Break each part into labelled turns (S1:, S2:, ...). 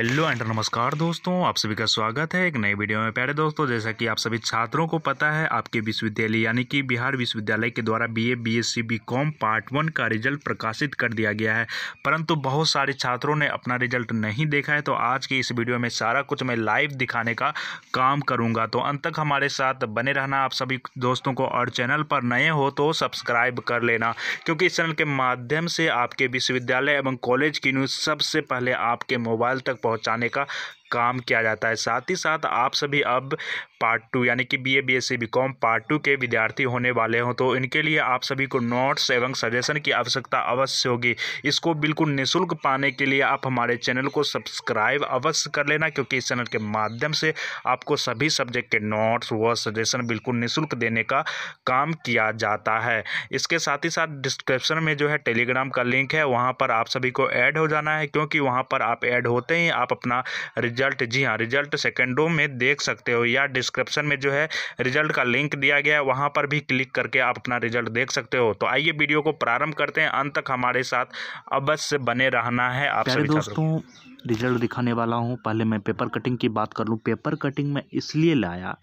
S1: hello and नमस्कार दोस्तों आप सभी का स्वागत है एक नए वीडियो में प्यारे दोस्तों जैसा कि आप सभी छात्रों को पता है आपके विश्वविद्यालय यानी कि बिहार विश्वविद्यालय के द्वारा BA BSc BCom part one का रिजल्ट प्रकाशित कर दिया गया है परंतु बहुत सारे छात्रों ने अपना रिजल्ट नहीं देखा है तो आज की इस वीडियो में सारा कुछ मैं लाइव दिखाने का काम करूँगा तो अंत तक हमारे साथ बने रहना आप सभी दोस्तों को और चैनल पर नए हो तो सब्सक्राइब कर लेना क्योंकि इस चैनल के माध्यम से आपके विश्वविद्यालय एवं कॉलेज की न्यूज़ सबसे पहले आपके मोबाइल तक पहुंचाने का काम किया जाता है साथ ही साथ आप सभी अब पार्ट टू यानी कि B A B S C BCom part two के विद्यार्थी होने वाले हों तो इनके लिए आप सभी को नोट्स एवं सजेशन की आवश्यकता अवश्य होगी इसको बिल्कुल निःशुल्क पाने के लिए आप हमारे चैनल को सब्सक्राइब अवश्य कर लेना क्योंकि इस चैनल के माध्यम से आपको सभी सब्जेक्ट के नोट्स व सजेशन बिल्कुल निःशुल्क देने का काम किया जाता है इसके साथ ही साथ डिस्क्रिप्शन में जो है टेलीग्राम का लिंक है वहाँ पर आप सभी को ऐड हो जाना है क्योंकि वहाँ पर आप ऐड होते ही आप अपना रिजल्ट जी हाँ रिजल्ट सेकेंडों में देख सकते हो या डिस्क्रिप्शन में जो है रिजल्ट का लिंक दिया गया है वहाँ पर भी क्लिक करके आप अपना रिजल्ट देख सकते हो तो आइए वीडियो को प्रारंभ करते हैं अंत तक हमारे साथ अवश्य बने रहना है आप सभी दोस्तों रिजल्ट दिखाने वाला हूँ पहले मैं पेपर कटिंग की बात कर लूँ पेपर कटिंग में इसलिए लाया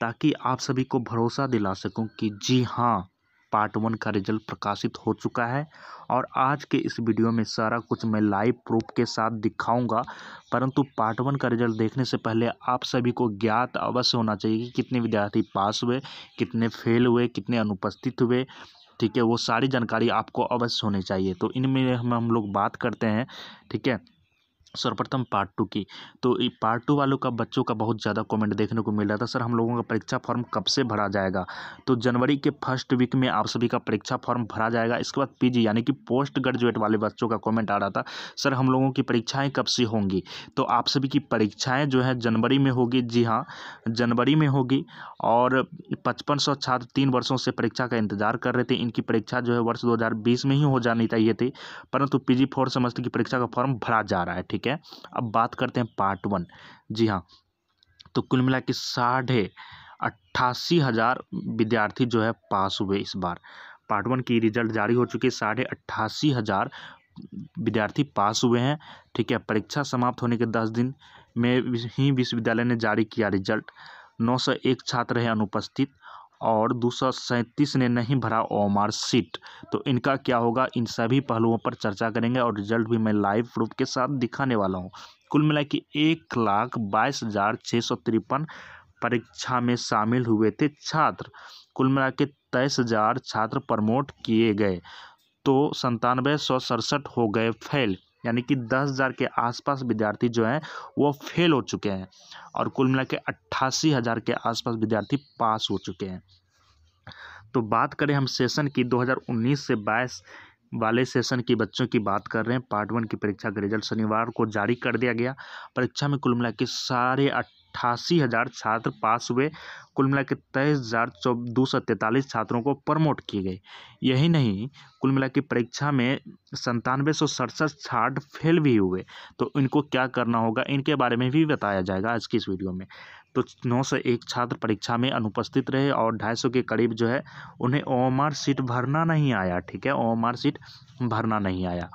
S1: ताकि आप सभी को भरोसा दिला सकूँ कि जी हाँ पार्ट वन का रिजल्ट प्रकाशित हो चुका है और आज के इस वीडियो में सारा कुछ मैं लाइव प्रूफ के साथ दिखाऊंगा परंतु पार्ट वन का रिजल्ट देखने से पहले आप सभी को ज्ञात अवश्य होना चाहिए कि कितने विद्यार्थी पास हुए कितने फेल हुए कितने अनुपस्थित हुए ठीक है वो सारी जानकारी आपको अवश्य होनी चाहिए तो इनमें हम हम लोग बात करते हैं ठीक है सर्वप्रथम पार्ट टू की तो ये पार्ट टू वालों का बच्चों का बहुत ज़्यादा कमेंट देखने को मिल रहा था सर हम लोगों का परीक्षा फॉर्म कब से भरा जाएगा तो जनवरी के फर्स्ट वीक में आप सभी का परीक्षा फॉर्म भरा जाएगा इसके बाद पीजी यानी कि पोस्ट ग्रेजुएट वाले बच्चों का कमेंट आ रहा था सर हम लोगों की परीक्षाएँ कब से होंगी तो आप सभी की परीक्षाएँ जो है जनवरी में होगी जी हाँ जनवरी में होगी और पचपन सौ छात्र तीन वर्षों से परीक्षा का इंतजार कर रहे थे इनकी परीक्षा जो है वर्ष दो में ही हो जानी चाहिए थी परंतु पी जी फोर की परीक्षा का फॉर्म भरा जा रहा है ठीक ठीक है अब बात करते हैं पार्ट वन जी हाँ तो कुल मिला के साढ़े अट्ठासी हज़ार विद्यार्थी जो है पास हुए इस बार पार्ट वन की रिजल्ट जारी हो चुकी है साढ़े अट्ठासी हज़ार विद्यार्थी पास हुए हैं ठीक है परीक्षा समाप्त होने के दस दिन में ही विश्वविद्यालय ने जारी किया रिजल्ट नौ सौ एक छात्र हैं अनुपस्थित और दूसरा सैंतीस ने नहीं भरा ओ सीट तो इनका क्या होगा इन सभी पहलुओं पर चर्चा करेंगे और रिजल्ट भी मैं लाइव प्रूफ के साथ दिखाने वाला हूँ कुल मिला के एक लाख बाईस हज़ार छः सौ तिरपन परीक्षा में शामिल हुए थे छात्र कुल मिला के तेईस हज़ार छात्र प्रमोट किए गए तो संतानवे सौ सड़सठ हो गए फेल यानी कि दस हज़ार के आसपास विद्यार्थी जो हैं वो फेल हो चुके हैं और कुल मिला के अट्ठासी हज़ार के आसपास विद्यार्थी पास हो चुके हैं तो बात करें हम सेशन की 2019 से 22 वाले सेशन की बच्चों की बात कर रहे हैं पार्ट वन की परीक्षा का रिजल्ट शनिवार को जारी कर दिया गया परीक्षा में कुल मिला के साढ़े अट्ठासी हज़ार छात्र पास हुए कुल मिला के तेईस हज़ार दो सौ तैंतालीस छात्रों को प्रमोट किए गए यही नहीं कुल मिला की परीक्षा में संतानवे सौ सड़सठ छात्र फेल भी हुए तो इनको क्या करना होगा इनके बारे में भी बताया जाएगा आज की इस वीडियो में तो नौ सौ एक छात्र परीक्षा में अनुपस्थित रहे और ढाई सौ के करीब जो है उन्हें ओ सीट भरना नहीं आया ठीक है ओ सीट भरना नहीं आया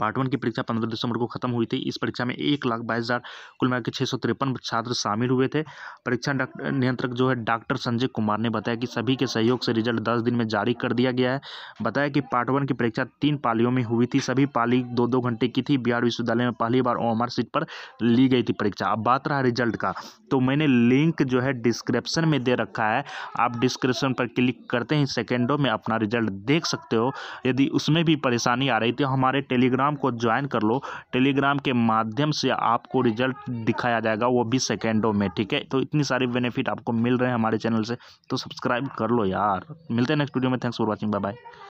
S1: पार्ट वन की परीक्षा पंद्रह दिसंबर को खत्म हुई थी इस परीक्षा में एक लाख बाईस हज़ार कुल मिलाकर छः सौ तिरपन छात्र शामिल हुए थे परीक्षा नियंत्रक जो है डॉक्टर संजय कुमार ने बताया कि सभी के सहयोग से रिजल्ट दस दिन में जारी कर दिया गया है बताया कि पार्ट वन की परीक्षा तीन पालियों में हुई थी सभी पाली दो दो घंटे की थी बिहार विश्वविद्यालय में पहली बार ओमर सीट पर ली गई थी परीक्षा अब बात रहा रिजल्ट का तो मैंने लिंक जो है डिस्क्रिप्शन में दे रखा है आप डिस्क्रिप्शन पर क्लिक करते ही सेकेंडों में अपना रिजल्ट देख सकते हो यदि उसमें भी परेशानी आ रही थी हमारे टेलीग्राम टेलीग्राम को ज्वाइन कर लो टेलीग्राम के माध्यम से आपको रिजल्ट दिखाया जाएगा वो भी सेकेंडों में ठीक है तो इतनी सारी बेनिफिट आपको मिल रहे हैं हमारे चैनल से तो सब्सक्राइब कर लो यार मिलते हैं नेक्स्ट वीडियो में thanks for watching bye bye